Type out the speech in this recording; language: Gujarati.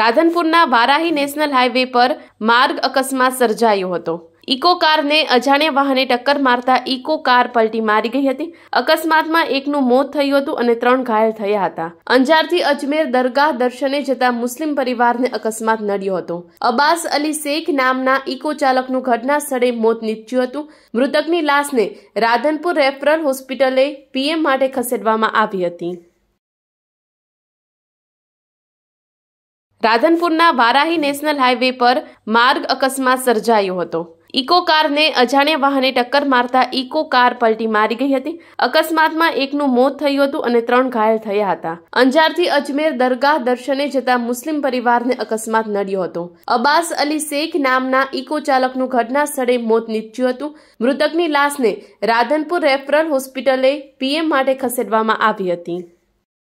રાધનપુરના વારાહી નેશનલ હાઈવે પર માર્ગ અકસ્માત સર્જાયો હતો ઇકો કારને અજાણ્યા વાહને ટક્કર મારતા ઇકો કાર પલટી મારી ગઈ હતી અકસ્માતમાં એકનું મોત થયું હતું અને ત્રણ ઘાયલ થયા હતા અંજારથી અજમેર દરગાહ દર્શને જતા મુસ્લિમ પરિવારને અકસ્માત નડ્યો હતો અબાસ અલી શેખ નામના ઇકો ચાલકનું ઘટના સ્થળે મોત નીપજ્યું હતું મૃતકની લાશને રાધનપુર રેફરલ હોસ્પિટલે પીએમ માટે ખસેડવામાં આવી હતી રાધનપુરના વારાહી નેશનલ હાઈવે પર માર્ગ અકસ્માત સર્જાયો હતો ઇકો કારને અજાણ્યા વાહને ટક્કર મારતા ઇકો કાર પલટી મારી ગઈ હતી અકસ્માતમાં એકનું મોત થયું હતું અને ત્રણ ઘાયલ થયા હતા અંજારથી અજમેર દરગાહ દર્શને જતા મુસ્લિમ પરિવારને અકસ્માત નડ્યો હતો અબાસ અલી શેખ નામના ઇકો ચાલકનું ઘટના સ્થળે મોત નીપજ્યું હતું મૃતકની લાશને રાધનપુર રેફરલ હોસ્પિટલે પીએમ માટે ખસેડવામાં આવી હતી